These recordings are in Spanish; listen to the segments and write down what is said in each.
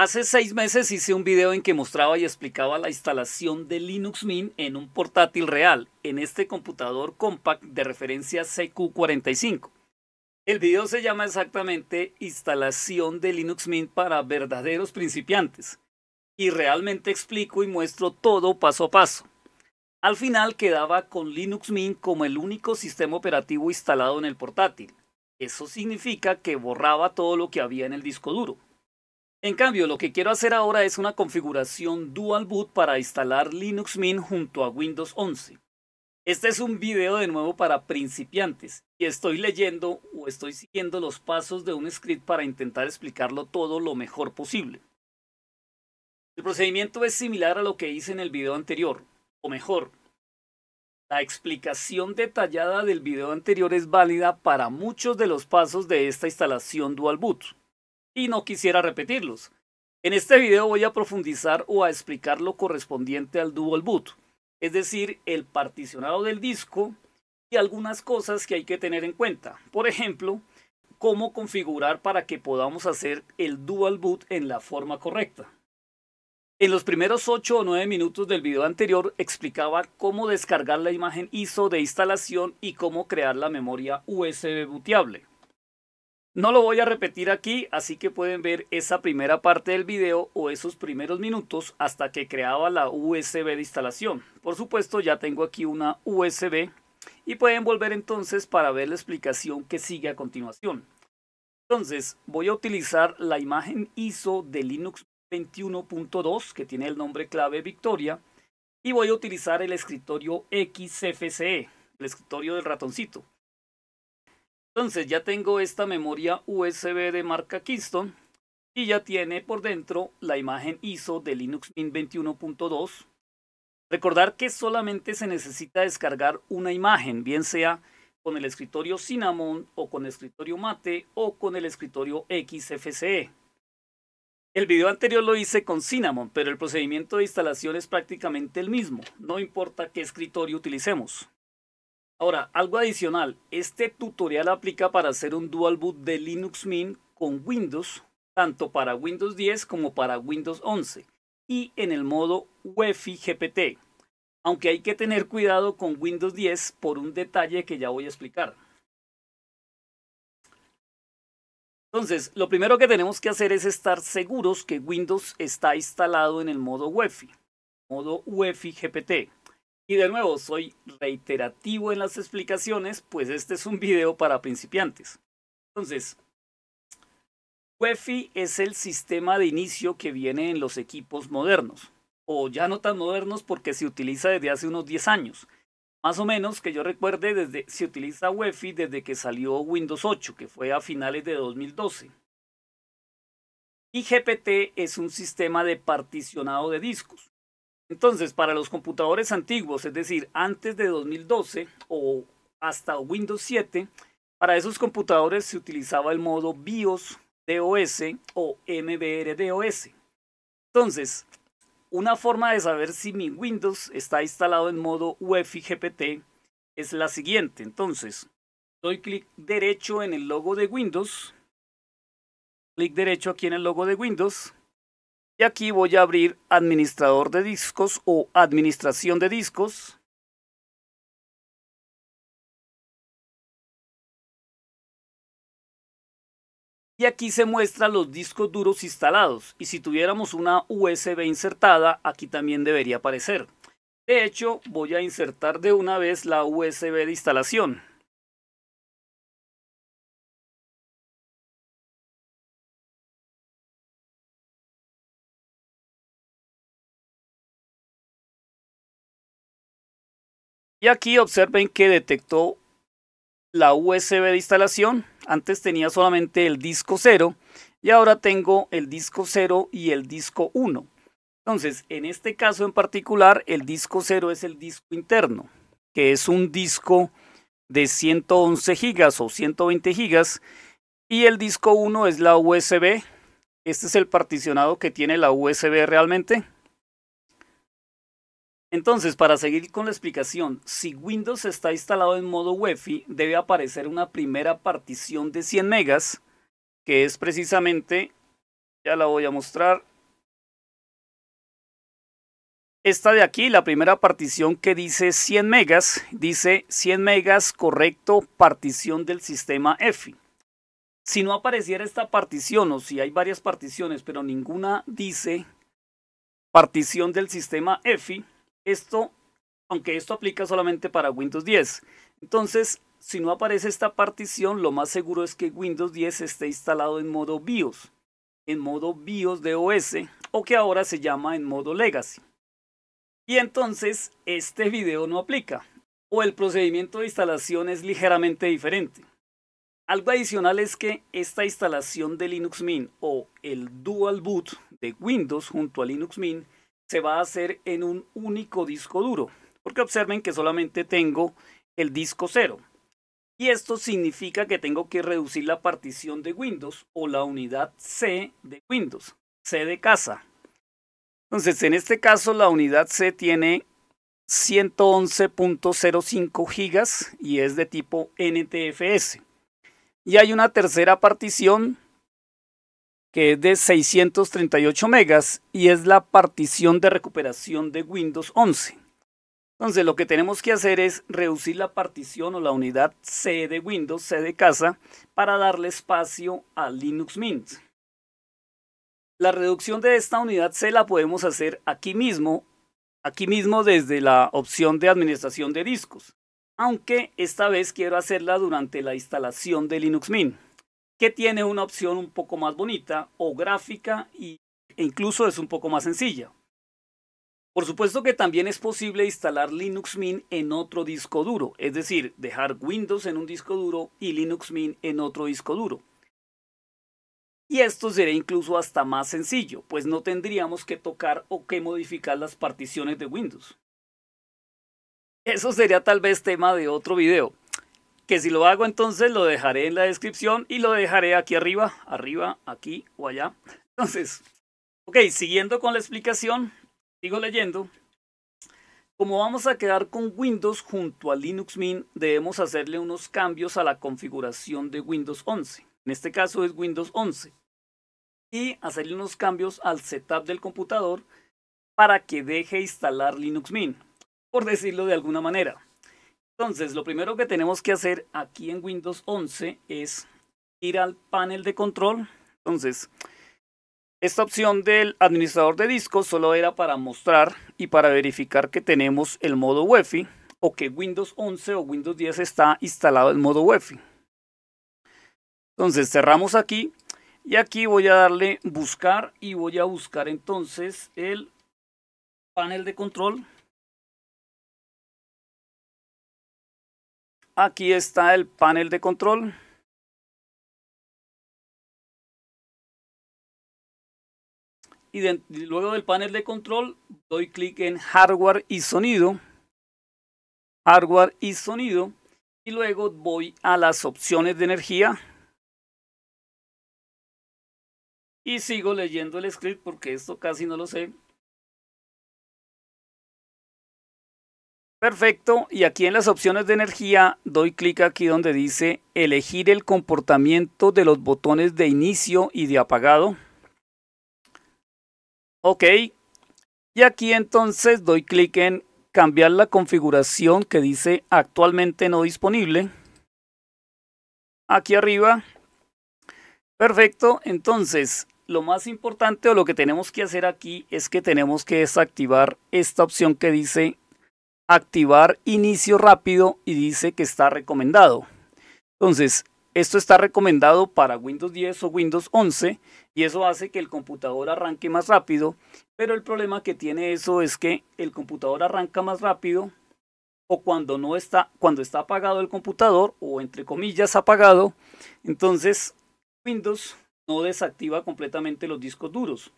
Hace seis meses hice un video en que mostraba y explicaba la instalación de Linux Mint en un portátil real, en este computador compact de referencia CQ45. El video se llama exactamente Instalación de Linux Mint para verdaderos principiantes, y realmente explico y muestro todo paso a paso. Al final quedaba con Linux Mint como el único sistema operativo instalado en el portátil. Eso significa que borraba todo lo que había en el disco duro. En cambio, lo que quiero hacer ahora es una configuración dual boot para instalar Linux Mint junto a Windows 11. Este es un video de nuevo para principiantes y estoy leyendo o estoy siguiendo los pasos de un script para intentar explicarlo todo lo mejor posible. El procedimiento es similar a lo que hice en el video anterior, o mejor, la explicación detallada del video anterior es válida para muchos de los pasos de esta instalación dual boot y no quisiera repetirlos. En este video voy a profundizar o a explicar lo correspondiente al dual boot, es decir, el particionado del disco y algunas cosas que hay que tener en cuenta. Por ejemplo, cómo configurar para que podamos hacer el dual boot en la forma correcta. En los primeros 8 o 9 minutos del video anterior explicaba cómo descargar la imagen ISO de instalación y cómo crear la memoria USB booteable. No lo voy a repetir aquí, así que pueden ver esa primera parte del video o esos primeros minutos hasta que creaba la USB de instalación. Por supuesto ya tengo aquí una USB y pueden volver entonces para ver la explicación que sigue a continuación. Entonces voy a utilizar la imagen ISO de Linux 21.2 que tiene el nombre clave Victoria y voy a utilizar el escritorio XFCE, el escritorio del ratoncito. Entonces ya tengo esta memoria USB de marca Kingston y ya tiene por dentro la imagen ISO de Linux Mint 21.2. Recordar que solamente se necesita descargar una imagen, bien sea con el escritorio Cinnamon o con el escritorio Mate o con el escritorio XFCE. El video anterior lo hice con Cinnamon, pero el procedimiento de instalación es prácticamente el mismo, no importa qué escritorio utilicemos. Ahora, algo adicional, este tutorial aplica para hacer un dual boot de Linux Mint con Windows, tanto para Windows 10 como para Windows 11, y en el modo UEFI GPT, aunque hay que tener cuidado con Windows 10 por un detalle que ya voy a explicar. Entonces, lo primero que tenemos que hacer es estar seguros que Windows está instalado en el modo UEFI, modo UEFI GPT. Y de nuevo, soy reiterativo en las explicaciones, pues este es un video para principiantes. Entonces, UEFI es el sistema de inicio que viene en los equipos modernos, o ya no tan modernos porque se utiliza desde hace unos 10 años. Más o menos que yo recuerde, desde, se utiliza UEFI desde que salió Windows 8, que fue a finales de 2012. Y GPT es un sistema de particionado de discos. Entonces, para los computadores antiguos, es decir, antes de 2012 o hasta Windows 7, para esos computadores se utilizaba el modo BIOS DOS o MBR DOS. Entonces, una forma de saber si mi Windows está instalado en modo UEFI GPT es la siguiente. Entonces, doy clic derecho en el logo de Windows. Clic derecho aquí en el logo de Windows. Y aquí voy a abrir administrador de discos o administración de discos. Y aquí se muestran los discos duros instalados. Y si tuviéramos una USB insertada, aquí también debería aparecer. De hecho, voy a insertar de una vez la USB de instalación. Y aquí observen que detectó la USB de instalación. Antes tenía solamente el disco 0 y ahora tengo el disco 0 y el disco 1. Entonces, en este caso en particular, el disco 0 es el disco interno, que es un disco de 111 GB o 120 GB. y el disco 1 es la USB. Este es el particionado que tiene la USB realmente. Entonces, para seguir con la explicación, si Windows está instalado en modo UEFI, debe aparecer una primera partición de 100 megas, que es precisamente, ya la voy a mostrar, esta de aquí, la primera partición que dice 100 megas, dice 100 megas correcto partición del sistema EFI. Si no apareciera esta partición o si hay varias particiones, pero ninguna dice partición del sistema EFI, esto, aunque esto aplica solamente para Windows 10. Entonces, si no aparece esta partición, lo más seguro es que Windows 10 esté instalado en modo BIOS, en modo BIOS de OS, o que ahora se llama en modo Legacy. Y entonces, este video no aplica, o el procedimiento de instalación es ligeramente diferente. Algo adicional es que esta instalación de Linux Mint o el Dual Boot de Windows junto a Linux Mint se va a hacer en un único disco duro, porque observen que solamente tengo el disco cero. Y esto significa que tengo que reducir la partición de Windows o la unidad C de Windows, C de casa. Entonces, en este caso, la unidad C tiene 111.05 gigas y es de tipo NTFS. Y hay una tercera partición que es de 638 megas y es la partición de recuperación de Windows 11. Entonces lo que tenemos que hacer es reducir la partición o la unidad C de Windows, C de casa, para darle espacio a Linux Mint. La reducción de esta unidad C la podemos hacer aquí mismo, aquí mismo desde la opción de administración de discos, aunque esta vez quiero hacerla durante la instalación de Linux Mint que tiene una opción un poco más bonita o gráfica y, e incluso es un poco más sencilla. Por supuesto que también es posible instalar Linux Mint en otro disco duro, es decir, dejar Windows en un disco duro y Linux Mint en otro disco duro. Y esto sería incluso hasta más sencillo, pues no tendríamos que tocar o que modificar las particiones de Windows. Eso sería tal vez tema de otro video que si lo hago entonces lo dejaré en la descripción y lo dejaré aquí arriba, arriba, aquí o allá. Entonces, ok, siguiendo con la explicación, sigo leyendo. Como vamos a quedar con Windows junto a Linux Mint, debemos hacerle unos cambios a la configuración de Windows 11. En este caso es Windows 11. Y hacerle unos cambios al setup del computador para que deje instalar Linux Mint, por decirlo de alguna manera. Entonces, lo primero que tenemos que hacer aquí en Windows 11 es ir al panel de control. Entonces, esta opción del administrador de discos solo era para mostrar y para verificar que tenemos el modo UEFI o que Windows 11 o Windows 10 está instalado en modo UEFI. Entonces, cerramos aquí y aquí voy a darle buscar y voy a buscar entonces el panel de control Aquí está el panel de control. Y luego del panel de control doy clic en hardware y sonido. Hardware y sonido. Y luego voy a las opciones de energía. Y sigo leyendo el script porque esto casi no lo sé. Perfecto, y aquí en las opciones de energía doy clic aquí donde dice elegir el comportamiento de los botones de inicio y de apagado. Ok, y aquí entonces doy clic en cambiar la configuración que dice actualmente no disponible. Aquí arriba. Perfecto, entonces lo más importante o lo que tenemos que hacer aquí es que tenemos que desactivar esta opción que dice activar inicio rápido y dice que está recomendado. Entonces, esto está recomendado para Windows 10 o Windows 11 y eso hace que el computador arranque más rápido, pero el problema que tiene eso es que el computador arranca más rápido o cuando no está cuando está apagado el computador o entre comillas apagado, entonces Windows no desactiva completamente los discos duros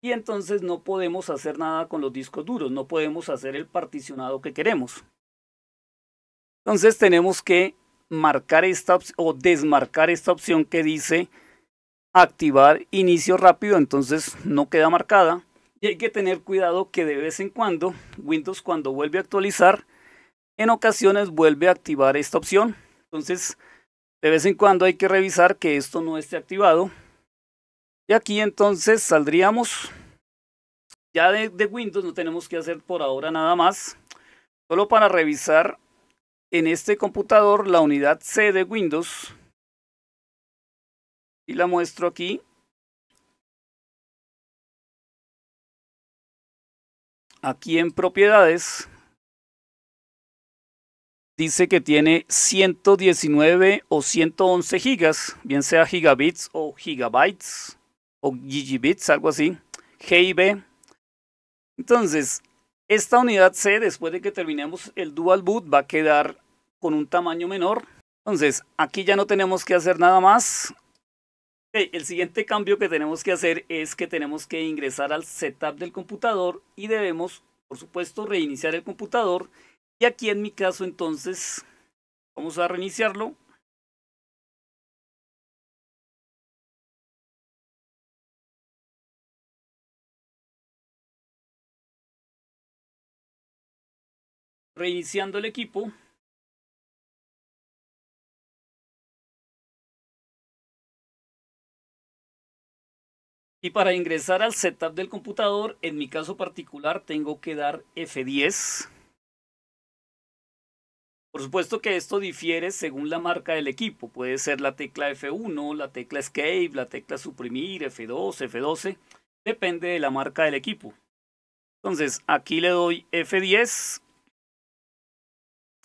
y entonces no podemos hacer nada con los discos duros, no podemos hacer el particionado que queremos. Entonces tenemos que marcar esta o desmarcar esta opción que dice activar inicio rápido, entonces no queda marcada. Y hay que tener cuidado que de vez en cuando Windows cuando vuelve a actualizar, en ocasiones vuelve a activar esta opción. Entonces, de vez en cuando hay que revisar que esto no esté activado y aquí entonces saldríamos. Ya de, Windows no tenemos que hacer por ahora nada más. Solo para revisar en este computador la unidad C de Windows. Y la muestro aquí. Aquí en propiedades. Dice que tiene 119 o 111 gigas, bien sea gigabits o gigabytes o bits, algo así, GIB. Entonces, esta unidad C, después de que terminemos el dual boot, va a quedar con un tamaño menor. Entonces, aquí ya no tenemos que hacer nada más. el siguiente cambio que tenemos que hacer es que tenemos que ingresar al setup del computador y debemos, por supuesto, reiniciar el computador. Y aquí en mi caso, entonces, vamos a reiniciarlo reiniciando el equipo. Y para ingresar al setup del computador, en mi caso particular, tengo que dar F10. Por supuesto que esto difiere según la marca del equipo. Puede ser la tecla F1, la tecla Escape, la tecla Suprimir, F2, F12. Depende de la marca del equipo. Entonces, aquí le doy F10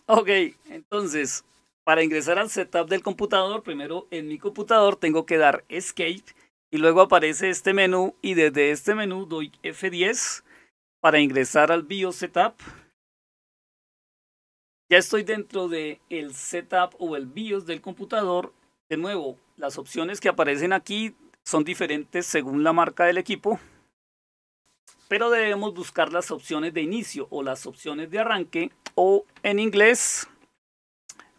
Ok, entonces, para ingresar al setup del computador, primero en mi computador tengo que dar Escape y luego aparece este menú y desde este menú doy F10 para ingresar al BIOS Setup. Ya estoy dentro del el setup o el BIOS del computador. De nuevo, las opciones que aparecen aquí son diferentes según la marca del equipo pero debemos buscar las opciones de inicio o las opciones de arranque o en inglés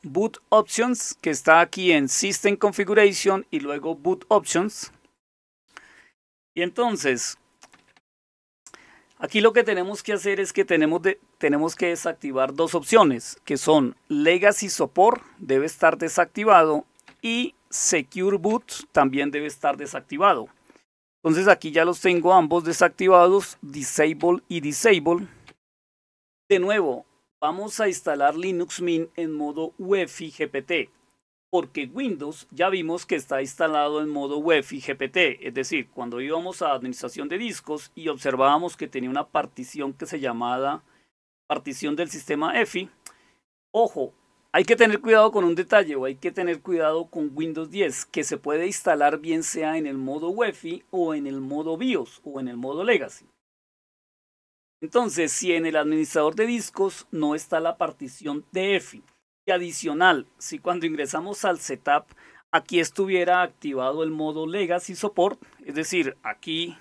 boot options que está aquí en system configuration y luego boot options y entonces aquí lo que tenemos que hacer es que tenemos, que desactivar dos opciones que son legacy support debe estar desactivado y secure boot también debe estar desactivado entonces aquí ya los tengo ambos desactivados, disable y disable. De nuevo, vamos a instalar Linux Mint en modo UEFI GPT, porque Windows ya vimos que está instalado en modo UEFI GPT, es decir, cuando íbamos a administración de discos y observábamos que tenía una partición que se llamaba partición del sistema EFI, ojo, hay que tener cuidado con un detalle o hay que tener cuidado con Windows 10, que se puede instalar bien sea en el modo UEFI o en el modo BIOS o en el modo Legacy. Entonces, si en el administrador de discos no está la partición EFI y adicional, si cuando ingresamos al setup aquí estuviera activado el modo Legacy Support, es decir, aquí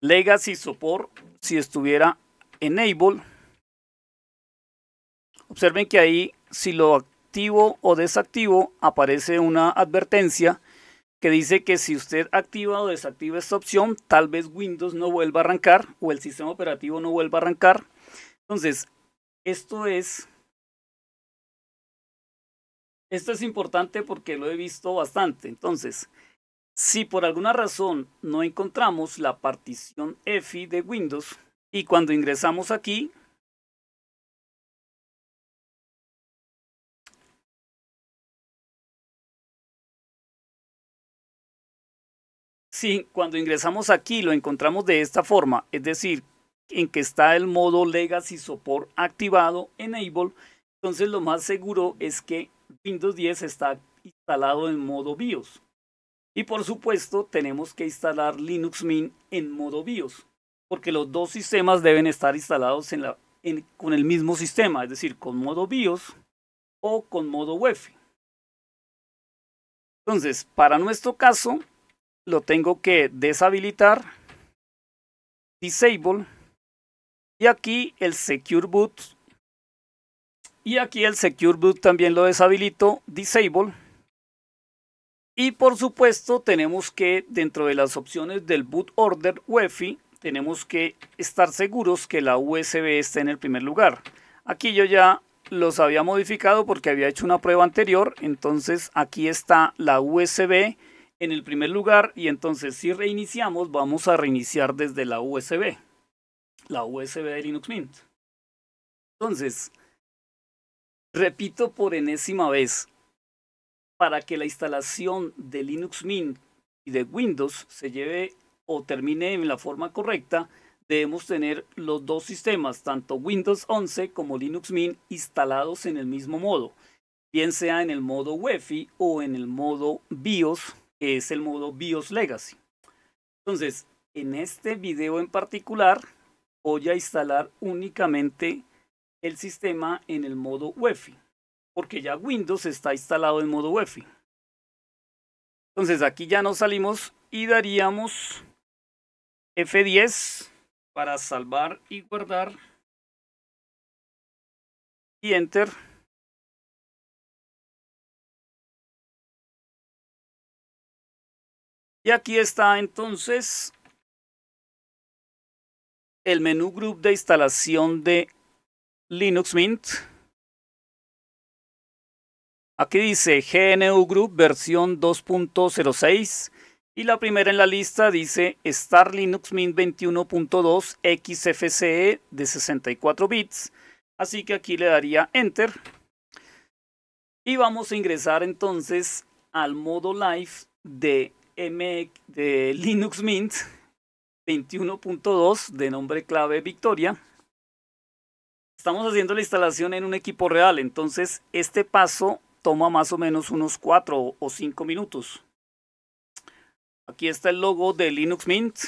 Legacy Support, si estuviera Enable, Observen que ahí si lo activo o desactivo aparece una advertencia que dice que si usted activa o desactiva esta opción, tal vez Windows no vuelva a arrancar o el sistema operativo no vuelva a arrancar. Entonces, esto es esto es importante porque lo he visto bastante. Entonces, si por alguna razón no encontramos la partición EFI de Windows y cuando ingresamos aquí si cuando ingresamos aquí lo encontramos de esta forma, es decir, en que está el modo Legacy Support activado, Enable, entonces lo más seguro es que Windows 10 está instalado en modo BIOS. Y por supuesto tenemos que instalar Linux Mint en modo BIOS, porque los dos sistemas deben estar instalados en con el mismo sistema, es decir, con modo BIOS o con modo UEFI. Entonces, para nuestro caso, lo tengo que deshabilitar, disable, y aquí el secure boot, y aquí el secure boot también lo deshabilito, disable, y por supuesto tenemos que dentro de las opciones del boot order UEFI, tenemos que estar seguros que la USB esté en el primer lugar. Aquí yo ya los había modificado porque había hecho una prueba anterior, entonces aquí está la USB en el primer lugar y entonces si reiniciamos vamos a reiniciar desde la USB, la USB de Linux Mint. Entonces, repito por enésima vez, para que la instalación de Linux Mint y de Windows se lleve o termine en la forma correcta, debemos tener los dos sistemas, tanto Windows 11 como Linux Mint, instalados en el mismo modo, bien sea en el modo UEFI o en el modo BIOS es el modo BIOS Legacy. Entonces, en este video en particular, voy a instalar únicamente el sistema en el modo UEFI, porque ya Windows está instalado en modo UEFI. Entonces, aquí ya nos salimos y daríamos F10 para salvar y guardar y Enter. Y aquí está entonces el menú group de instalación de Linux Mint. Aquí dice GNU Group versión 2.06 y la primera en la lista dice Star Linux Mint 21.2 XFCE de 64 bits. Así que aquí le daría Enter. Y vamos a ingresar entonces al modo live de M de Linux Mint 21.2 de nombre clave Victoria. Estamos haciendo la instalación en un equipo real, entonces este paso toma más o menos unos 4 o 5 minutos. Aquí está el logo de Linux Mint.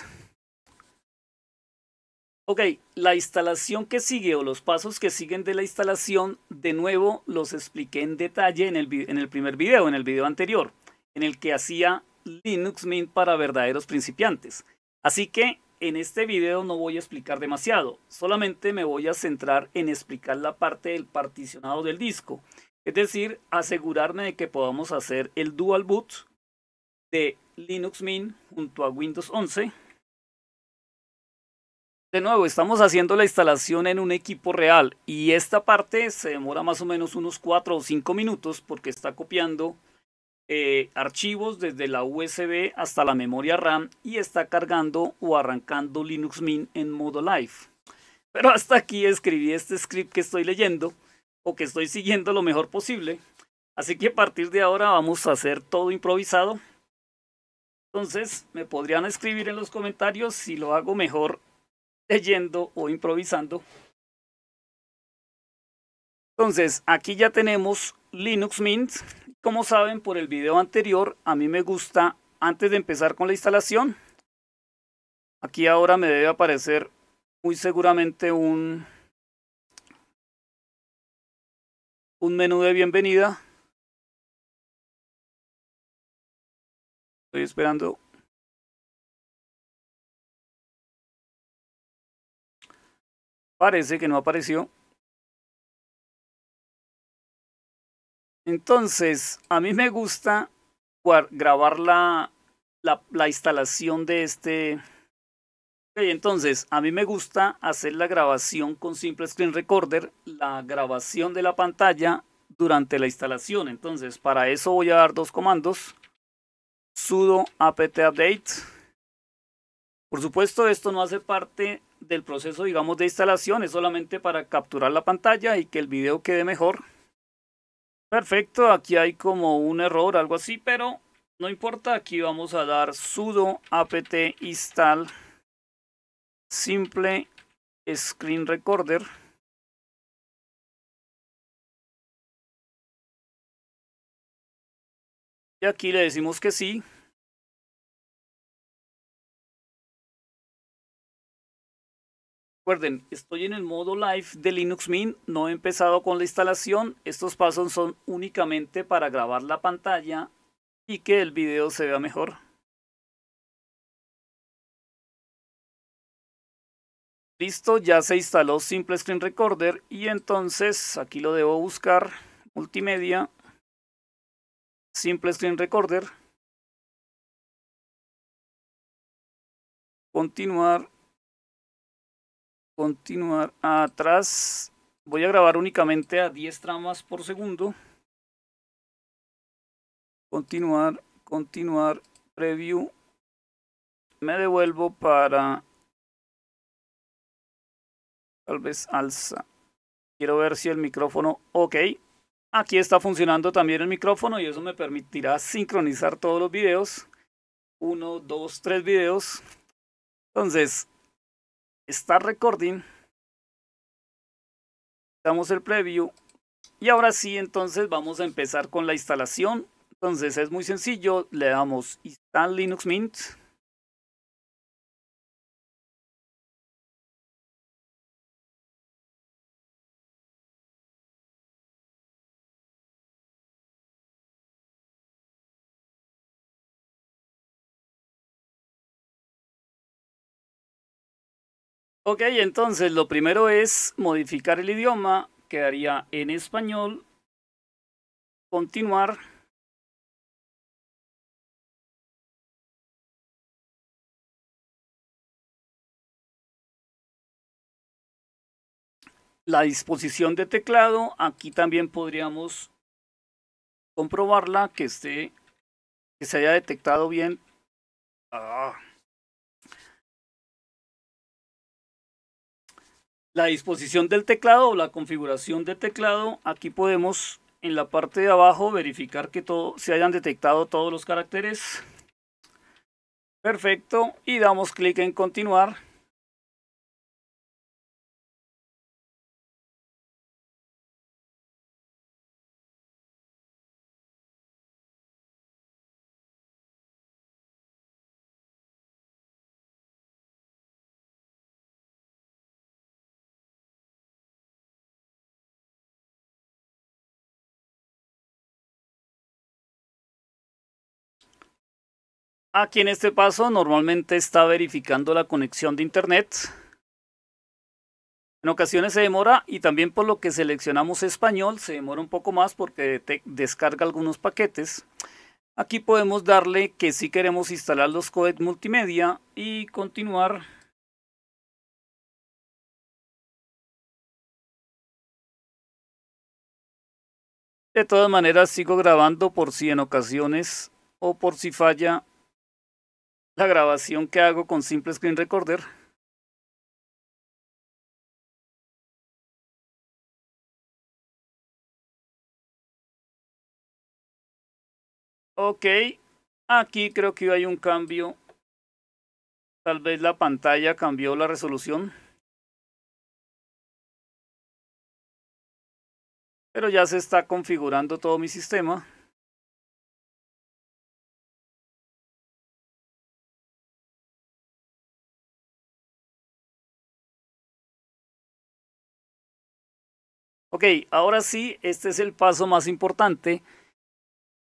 Ok, la instalación que sigue o los pasos que siguen de la instalación, de nuevo los expliqué en detalle en el, en el primer video, en el video anterior, en el que hacía Linux Mint para verdaderos principiantes. Así que en este video no voy a explicar demasiado, solamente me voy a centrar en explicar la parte del particionado del disco, es decir, asegurarme de que podamos hacer el dual boot de Linux Mint junto a Windows 11. De nuevo, estamos haciendo la instalación en un equipo real y esta parte se demora más o menos unos 4 o 5 minutos porque está copiando eh, archivos desde la USB hasta la memoria RAM y está cargando o arrancando Linux Mint en modo live. Pero hasta aquí escribí este script que estoy leyendo o que estoy siguiendo lo mejor posible. Así que a partir de ahora vamos a hacer todo improvisado. Entonces me podrían escribir en los comentarios si lo hago mejor leyendo o improvisando. Entonces aquí ya tenemos Linux Mint como saben por el video anterior, a mí me gusta, antes de empezar con la instalación, aquí ahora me debe aparecer muy seguramente un, un menú de bienvenida. Estoy esperando. Parece que no apareció. Entonces, a mí me gusta grabar la, la, instalación de este... Ok, entonces, a mí me gusta hacer la grabación con Simple Screen Recorder, la grabación de la pantalla durante la instalación. Entonces, para eso voy a dar dos comandos. sudo apt update. Por supuesto, esto no hace parte del proceso, digamos, de instalación. Es solamente para capturar la pantalla y que el video quede mejor. Perfecto, aquí hay como un error, algo así, pero no importa. Aquí vamos a dar sudo apt install simple screen recorder. Y aquí le decimos que sí, Recuerden, estoy en el modo live de Linux Mint, no he empezado con la instalación. Estos pasos son únicamente para grabar la pantalla y que el video se vea mejor. Listo, ya se instaló Simple Screen Recorder y entonces aquí lo debo buscar, multimedia, Simple Screen Recorder, continuar continuar atrás. Voy a grabar únicamente a 10 tramas por segundo. Continuar, continuar, preview. Me devuelvo para... Tal vez alza. Quiero ver si el micrófono... Ok. Aquí está funcionando también el micrófono y eso me permitirá sincronizar todos los videos. Uno, dos, tres videos. Entonces, Start Recording. Damos el preview. Y ahora sí, entonces vamos a empezar con la instalación. Entonces es muy sencillo. Le damos Install Linux Mint. Ok, entonces lo primero es modificar el idioma. Quedaría en español. Continuar. La disposición de teclado, aquí también podríamos comprobarla que esté, que se haya detectado bien. Ah. la disposición del teclado o la configuración de teclado, aquí podemos en la parte de abajo verificar que todo, se hayan detectado todos los caracteres. Perfecto, y damos clic en continuar. Aquí en este paso normalmente está verificando la conexión de internet. En ocasiones se demora y también por lo que seleccionamos español se demora un poco más porque descarga algunos paquetes. Aquí podemos darle que si queremos instalar los codecs multimedia y continuar. De todas maneras sigo grabando por si en ocasiones o por si falla la grabación que hago con Simple Screen Recorder. Ok, aquí creo que hay un cambio. Tal vez la pantalla cambió la resolución. Pero ya se está configurando todo mi sistema. Ok, ahora sí, este es el paso más importante,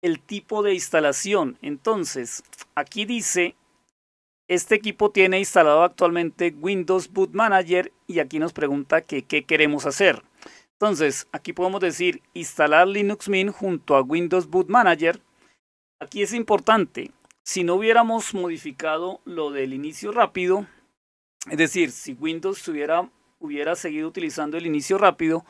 el tipo de instalación. Entonces, aquí dice, este equipo tiene instalado actualmente Windows Boot Manager y aquí nos pregunta qué queremos hacer. Entonces, aquí podemos decir instalar Linux Mint junto a Windows Boot Manager. Aquí es importante, si no hubiéramos modificado lo del inicio rápido, es decir, si Windows hubiera, hubiera seguido utilizando el inicio rápido,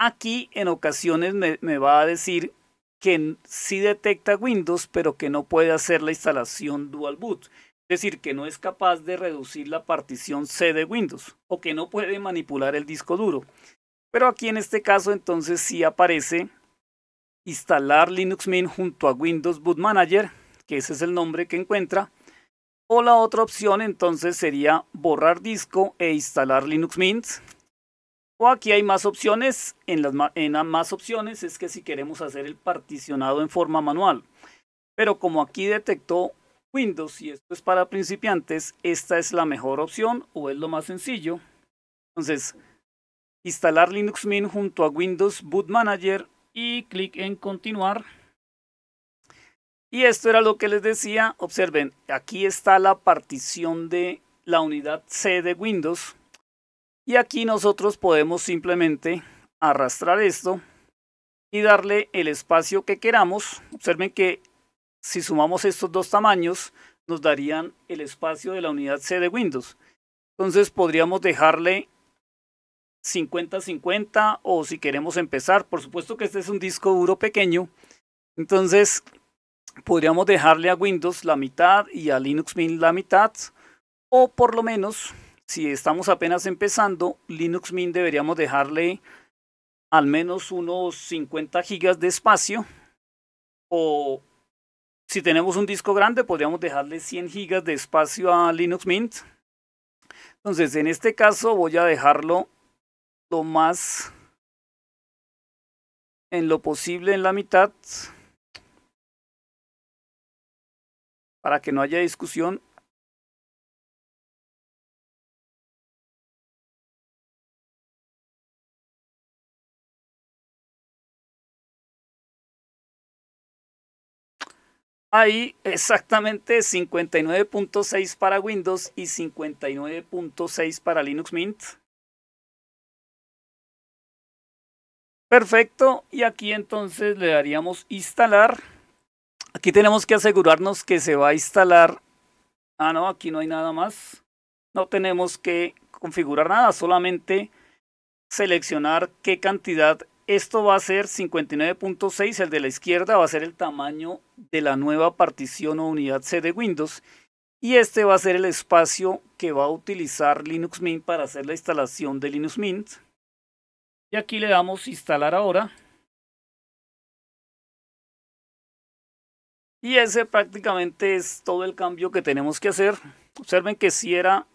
Aquí en ocasiones me, va a decir que sí detecta Windows, pero que no puede hacer la instalación dual boot. Es decir, que no es capaz de reducir la partición C de Windows o que no puede manipular el disco duro. Pero aquí en este caso entonces sí aparece instalar Linux Mint junto a Windows Boot Manager, que ese es el nombre que encuentra. O la otra opción entonces sería borrar disco e instalar Linux Mint, o aquí hay más opciones, en las más opciones es que si queremos hacer el particionado en forma manual. Pero como aquí detectó Windows y esto es para principiantes, esta es la mejor opción o es lo más sencillo. Entonces, instalar Linux Mint junto a Windows Boot Manager y clic en continuar. Y esto era lo que les decía. Observen, aquí está la partición de la unidad C de Windows. Y aquí nosotros podemos simplemente arrastrar esto y darle el espacio que queramos. Observen que si sumamos estos dos tamaños, nos darían el espacio de la unidad C de Windows. Entonces podríamos dejarle 50-50 o si queremos empezar, por supuesto que este es un disco duro pequeño, entonces podríamos dejarle a Windows la mitad y a Linux Mint la mitad o por lo menos si estamos apenas empezando, Linux Mint deberíamos dejarle al menos unos 50 gigas de espacio o si tenemos un disco grande podríamos dejarle 100 gigas de espacio a Linux Mint. Entonces en este caso voy a dejarlo lo más en lo posible en la mitad para que no haya discusión Ahí exactamente 59.6 para Windows y 59.6 para Linux Mint. Perfecto, y aquí entonces le daríamos instalar. Aquí tenemos que asegurarnos que se va a instalar. Ah, no, aquí no hay nada más. No tenemos que configurar nada, solamente seleccionar qué cantidad esto va a ser 59.6, el de la izquierda va a ser el tamaño de la nueva partición o unidad C de Windows. Y este va a ser el espacio que va a utilizar Linux Mint para hacer la instalación de Linux Mint. Y aquí le damos instalar ahora. Y ese prácticamente es todo el cambio que tenemos que hacer. Observen que si era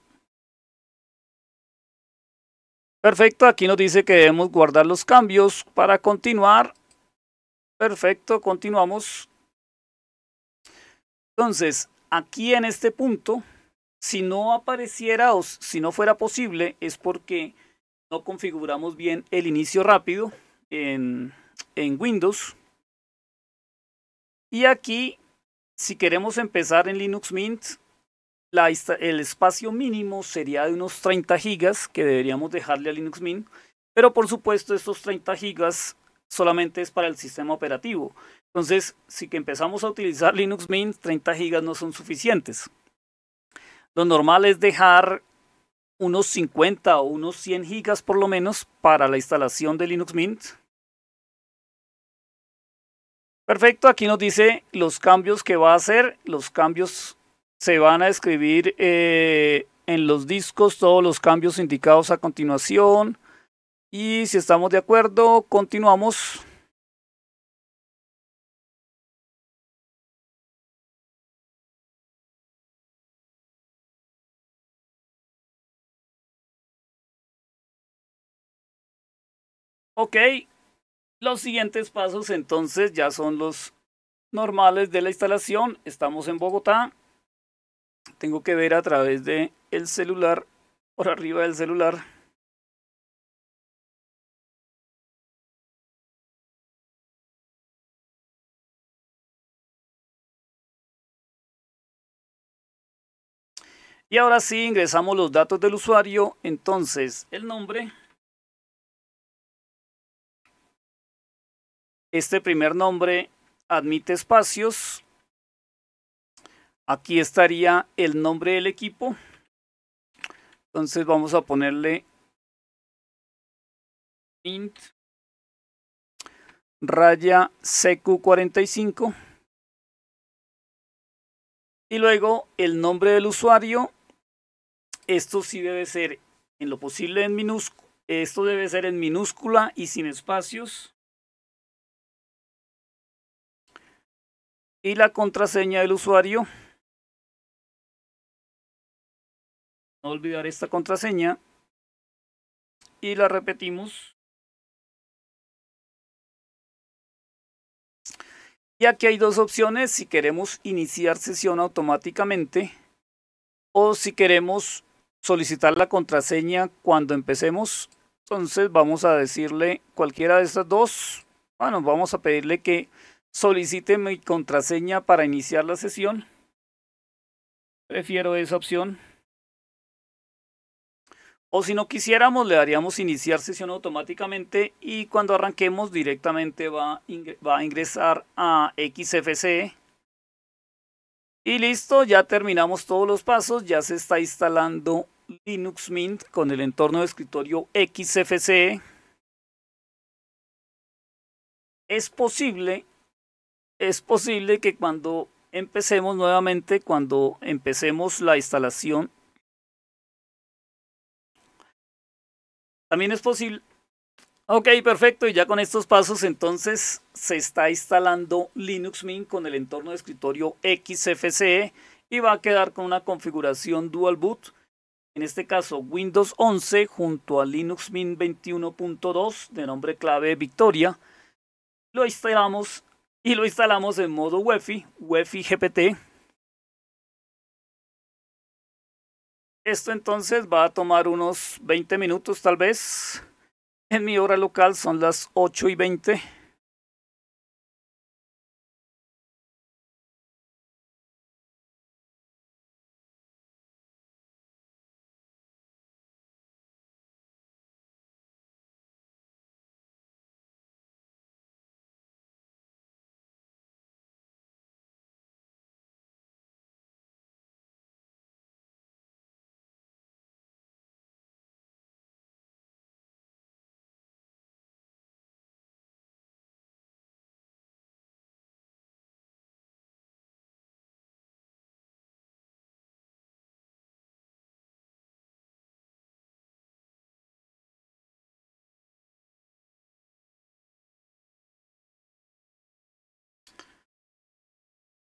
Perfecto, aquí nos dice que debemos guardar los cambios para continuar. Perfecto, continuamos. Entonces, aquí en este punto, si no apareciera o si no fuera posible, es porque no configuramos bien el inicio rápido en, en Windows. Y aquí, si queremos empezar en Linux Mint, el espacio mínimo sería de unos 30 gigas que deberíamos dejarle a Linux Mint, pero por supuesto estos 30 gigas solamente es para el sistema operativo. Entonces, si que empezamos a utilizar Linux Mint, 30 gigas no son suficientes. Lo normal es dejar unos 50 o unos 100 gigas por lo menos para la instalación de Linux Mint. Perfecto, aquí nos dice los cambios que va a hacer, los cambios se van a escribir eh, en los discos todos los cambios indicados a continuación. Y si estamos de acuerdo, continuamos. Ok, los siguientes pasos entonces ya son los normales de la instalación. Estamos en Bogotá tengo que ver a través de el celular, por arriba del celular. Y ahora sí ingresamos los datos del usuario, entonces el nombre, este primer nombre admite espacios, Aquí estaría el nombre del equipo. Entonces vamos a ponerle int raya CQ45 y luego el nombre del usuario. Esto sí debe ser en lo posible en minúscula. Esto debe ser en minúscula y sin espacios. Y la contraseña del usuario. olvidar esta contraseña y la repetimos. Y aquí hay dos opciones, si queremos iniciar sesión automáticamente o si queremos solicitar la contraseña cuando empecemos. Entonces vamos a decirle cualquiera de estas dos. Bueno, ah, vamos a pedirle que solicite mi contraseña para iniciar la sesión. Prefiero esa opción. O si no quisiéramos, le daríamos iniciar sesión automáticamente y cuando arranquemos directamente va, va a ingresar a XFCE. Y listo, ya terminamos todos los pasos, ya se está instalando Linux Mint con el entorno de escritorio XFCE. Es posible, es posible que cuando empecemos nuevamente, cuando empecemos la instalación También es posible... Ok, perfecto. Y ya con estos pasos entonces se está instalando Linux Mint con el entorno de escritorio XFCE y va a quedar con una configuración dual boot. En este caso Windows 11 junto a Linux Mint 21.2 de nombre clave Victoria. Lo instalamos y lo instalamos en modo UEFI, UEFI GPT, Esto entonces va a tomar unos 20 minutos tal vez. En mi hora local son las 8 y 20.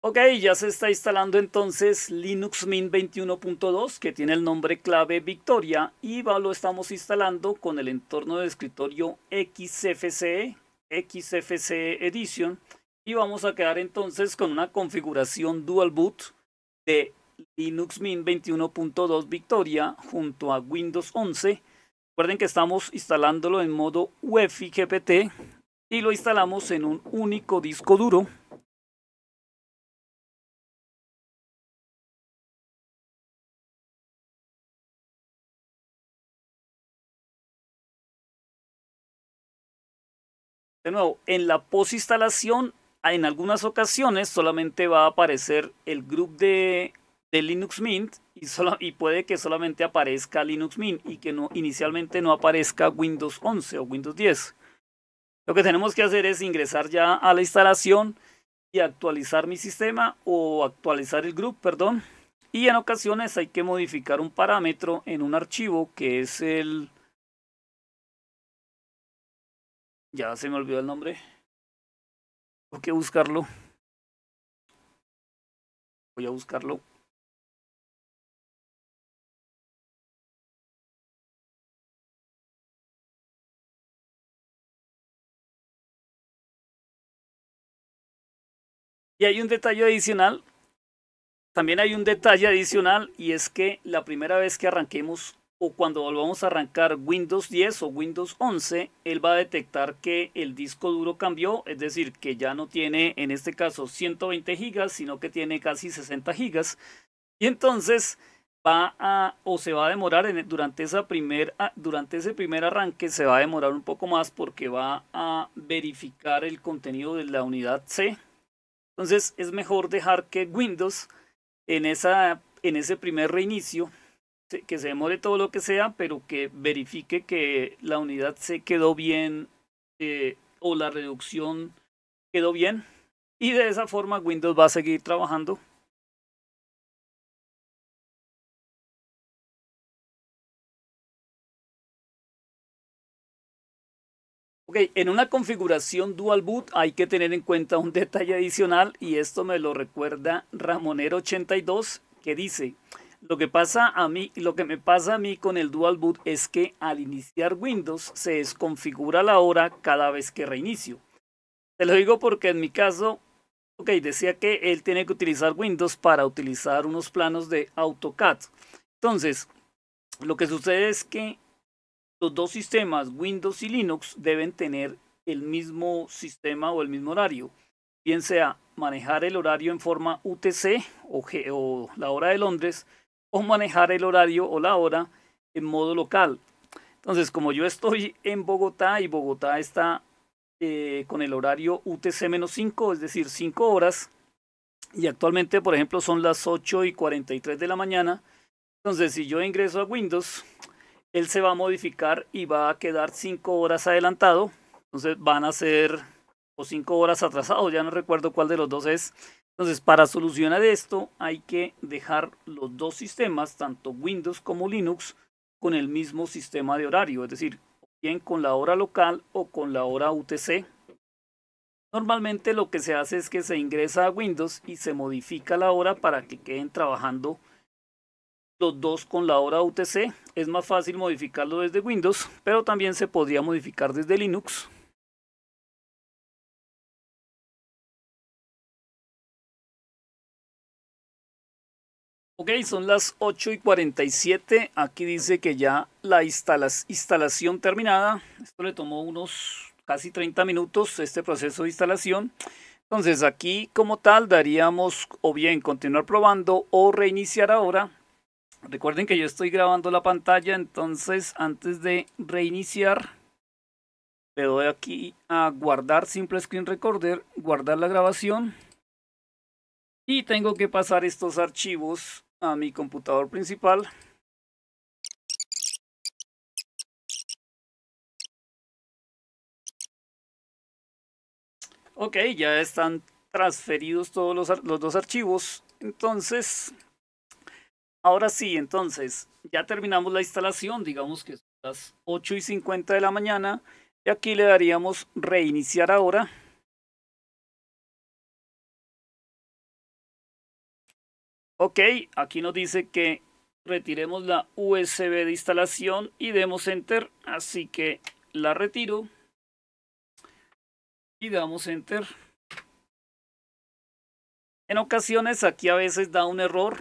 Ok, ya se está instalando entonces Linux Mint 21.2 que tiene el nombre clave Victoria y lo estamos instalando con el entorno de escritorio XFCE, XFCE Edition y vamos a quedar entonces con una configuración dual boot de Linux Mint 21.2 Victoria junto a Windows 11. Recuerden que estamos instalándolo en modo UEFI GPT y lo instalamos en un único disco duro nuevo, en la instalación en algunas ocasiones solamente va a aparecer el grupo de, de, Linux Mint y, solo, y puede que solamente aparezca Linux Mint y que no, inicialmente no aparezca Windows 11 o Windows 10. Lo que tenemos que hacer es ingresar ya a la instalación y actualizar mi sistema o actualizar el grupo, perdón. Y en ocasiones hay que modificar un parámetro en un archivo que es el Ya se me olvidó el nombre. Tengo que buscarlo. Voy a buscarlo. Y hay un detalle adicional. También hay un detalle adicional y es que la primera vez que arranquemos o cuando volvamos a arrancar Windows 10 o Windows 11, él va a detectar que el disco duro cambió, es decir, que ya no tiene en este caso 120 gigas, sino que tiene casi 60 gigas. Y entonces va a o se va a demorar durante, esa primer, ah, durante ese primer arranque, se va a demorar un poco más porque va a verificar el contenido de la unidad C. Entonces es mejor dejar que Windows en, esa, en ese primer reinicio que se demore todo lo que sea, pero que verifique que la unidad se quedó bien eh, o la reducción quedó bien. Y de esa forma Windows va a seguir trabajando. Ok, en una configuración dual boot hay que tener en cuenta un detalle adicional y esto me lo recuerda Ramonero82 que dice, lo que pasa a mí, lo que me pasa a mí con el Dual Boot es que al iniciar Windows se desconfigura la hora cada vez que reinicio. Te lo digo porque en mi caso, ok, decía que él tiene que utilizar Windows para utilizar unos planos de AutoCAD. Entonces, lo que sucede es que los dos sistemas, Windows y Linux, deben tener el mismo sistema o el mismo horario, bien sea manejar el horario en forma UTC o la hora de Londres o manejar el horario o la hora en modo local. Entonces, como yo estoy en Bogotá y Bogotá está eh, con el horario UTC-5, es decir, 5 horas, y actualmente, por ejemplo, son las 8 y 43 de la mañana, entonces si yo ingreso a Windows, él se va a modificar y va a quedar 5 horas adelantado, entonces van a ser o 5 horas atrasados, ya no recuerdo cuál de los dos es, entonces, para solucionar esto, hay que dejar los dos sistemas, tanto Windows como Linux, con el mismo sistema de horario, es decir, bien con la hora local o con la hora UTC. Normalmente lo que se hace es que se ingresa a Windows y se modifica la hora para que queden trabajando los dos con la hora UTC. Es más fácil modificarlo desde Windows, pero también se podría modificar desde Linux. Ok, son las 8 y 47. Aquí dice que ya la instalación terminada. Esto le tomó unos casi 30 minutos, este proceso de instalación. Entonces aquí como tal daríamos o bien continuar probando o reiniciar ahora. Recuerden que yo estoy grabando la pantalla, entonces antes de reiniciar le doy aquí a guardar simple screen recorder, guardar la grabación. Y tengo que pasar estos archivos a mi computador principal. Ok, ya están transferidos todos los, los dos archivos. Entonces, ahora sí, entonces, ya terminamos la instalación, digamos que son las 8 y 50 de la mañana. Y aquí le daríamos reiniciar ahora. Ok, aquí nos dice que retiremos la USB de instalación y demos enter. Así que la retiro y damos enter. En ocasiones aquí a veces da un error.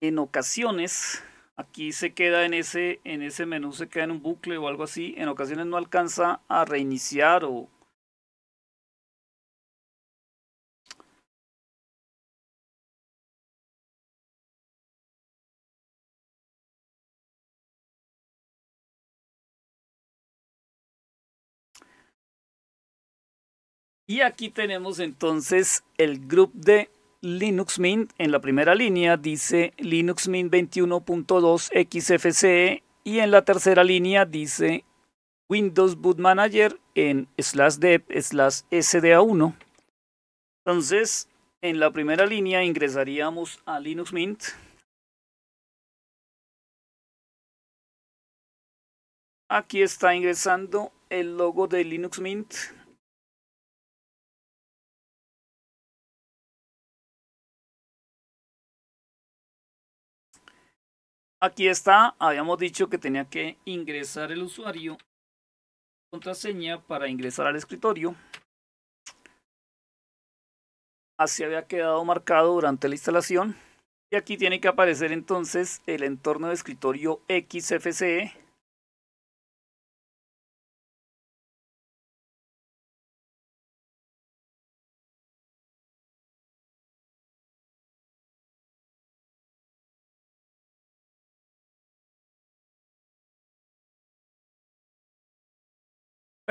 En ocasiones aquí se queda en ese, en ese menú, se queda en un bucle o algo así. En ocasiones no alcanza a reiniciar o Y aquí tenemos entonces el grupo de Linux Mint. En la primera línea dice Linux Mint 21.2 XFCE y en la tercera línea dice Windows Boot Manager en slash dev slash SDA1. Entonces, en la primera línea ingresaríamos a Linux Mint. Aquí está ingresando el logo de Linux Mint. Aquí está, habíamos dicho que tenía que ingresar el usuario contraseña para ingresar al escritorio. Así había quedado marcado durante la instalación. Y aquí tiene que aparecer entonces el entorno de escritorio XFCE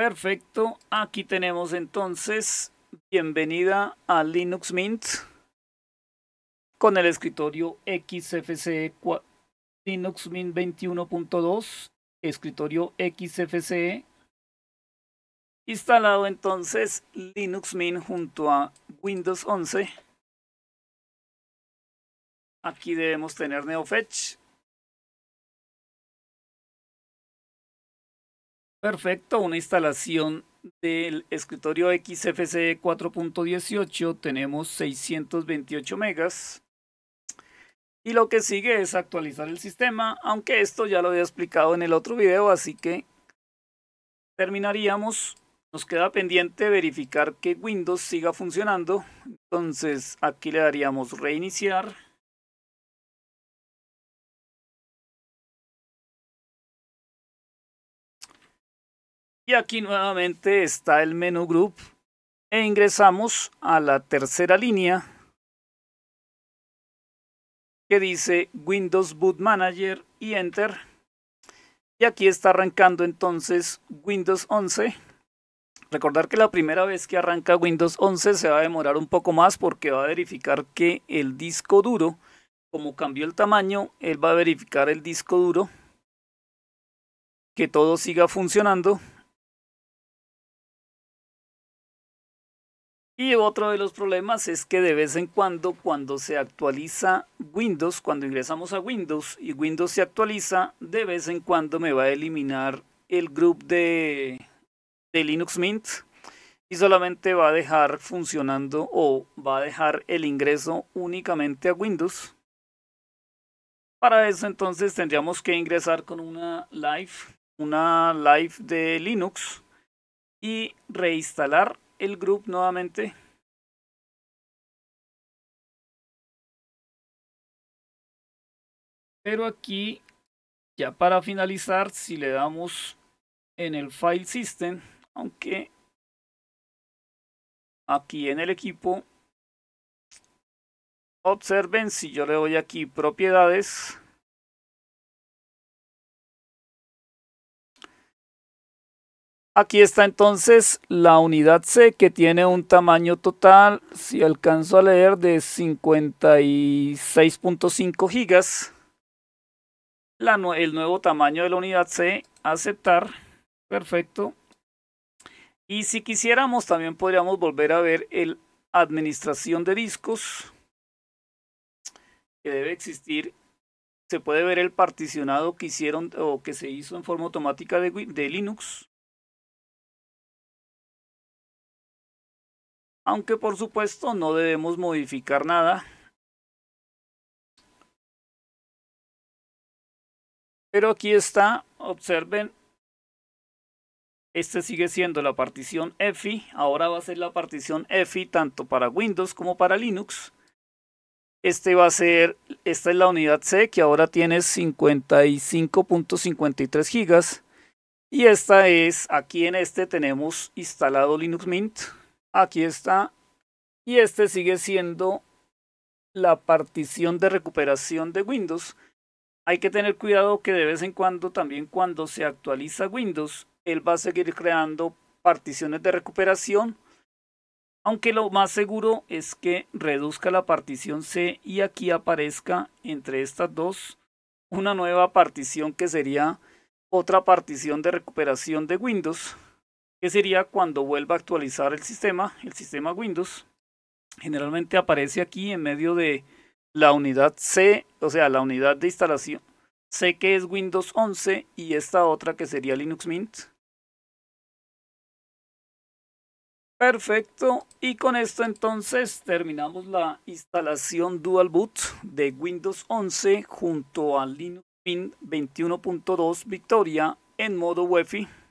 Perfecto, aquí tenemos entonces bienvenida a Linux Mint con el escritorio XFCE Linux Mint 21.2, escritorio XFCE. Instalado entonces Linux Mint junto a Windows 11. Aquí debemos tener NeoFetch Perfecto, una instalación del escritorio XFCE 4.18 tenemos 628 megas. Y lo que sigue es actualizar el sistema, aunque esto ya lo había explicado en el otro video, así que terminaríamos. Nos queda pendiente verificar que Windows siga funcionando. Entonces aquí le daríamos reiniciar. Y aquí nuevamente está el menú group e ingresamos a la tercera línea que dice Windows Boot Manager y Enter. Y aquí está arrancando entonces Windows 11. Recordar que la primera vez que arranca Windows 11 se va a demorar un poco más porque va a verificar que el disco duro, como cambió el tamaño, él va a verificar el disco duro, que todo siga funcionando Y otro de los problemas es que de vez en cuando, cuando se actualiza Windows, cuando ingresamos a Windows y Windows se actualiza, de vez en cuando me va a eliminar el grupo de, de Linux Mint y solamente va a dejar funcionando o va a dejar el ingreso únicamente a Windows. Para eso entonces tendríamos que ingresar con una live, una live de Linux y reinstalar el group nuevamente. Pero aquí, ya para finalizar, si le damos en el file system, aunque aquí en el equipo, observen si yo le doy aquí propiedades, Aquí está entonces la unidad C que tiene un tamaño total, si alcanzo a leer, de 56.5 gigas. el nuevo tamaño de la unidad C, aceptar, perfecto. Y si quisiéramos también podríamos volver a ver el administración de discos que debe existir. Se puede ver el particionado que hicieron o que se hizo en forma automática de Linux. Aunque por supuesto no debemos modificar nada. Pero aquí está, observen. Este sigue siendo la partición EFI. Ahora va a ser la partición EFI tanto para Windows como para Linux. Este va a ser, esta es la unidad C que ahora tiene 55.53 GB. Y esta es, aquí en este tenemos instalado Linux Mint. Aquí está. Y este sigue siendo la partición de recuperación de Windows. Hay que tener cuidado que de vez en cuando también cuando se actualiza Windows, él va a seguir creando particiones de recuperación. Aunque lo más seguro es que reduzca la partición C y aquí aparezca entre estas dos una nueva partición que sería otra partición de recuperación de Windows que sería cuando vuelva a actualizar el sistema, el sistema Windows. Generalmente aparece aquí en medio de la unidad C, o sea, la unidad de instalación. C que es Windows 11 y esta otra que sería Linux Mint. Perfecto, y con esto entonces terminamos la instalación Dual Boot de Windows 11 junto a Linux Mint 21.2 Victoria en modo UEFI.